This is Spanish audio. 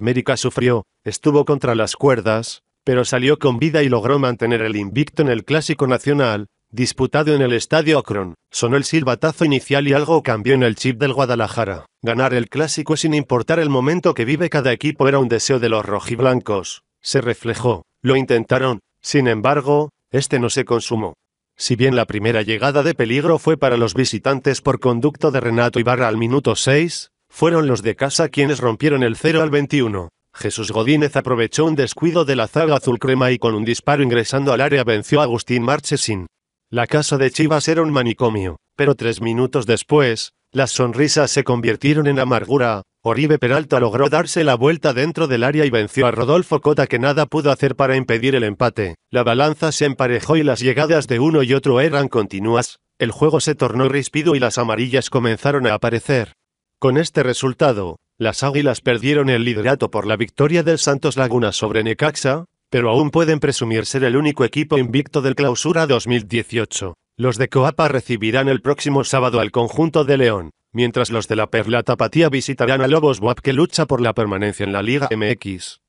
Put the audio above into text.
América sufrió, estuvo contra las cuerdas, pero salió con vida y logró mantener el invicto en el Clásico Nacional, disputado en el Estadio Akron. Sonó el silbatazo inicial y algo cambió en el chip del Guadalajara. Ganar el Clásico sin importar el momento que vive cada equipo era un deseo de los rojiblancos. Se reflejó. Lo intentaron. Sin embargo, este no se consumó. Si bien la primera llegada de peligro fue para los visitantes por conducto de Renato Ibarra al minuto 6, fueron los de casa quienes rompieron el 0 al 21. Jesús Godínez aprovechó un descuido de la zaga azul crema y con un disparo ingresando al área venció a Agustín Marchesín. La casa de Chivas era un manicomio, pero tres minutos después, las sonrisas se convirtieron en amargura. Oribe Peralta logró darse la vuelta dentro del área y venció a Rodolfo Cota que nada pudo hacer para impedir el empate. La balanza se emparejó y las llegadas de uno y otro eran continuas. El juego se tornó rispido y las amarillas comenzaron a aparecer. Con este resultado, las Águilas perdieron el liderato por la victoria del Santos Laguna sobre Necaxa, pero aún pueden presumir ser el único equipo invicto del Clausura 2018. Los de Coapa recibirán el próximo sábado al conjunto de León, mientras los de la Perla Tapatía visitarán a Lobos Buap que lucha por la permanencia en la Liga MX.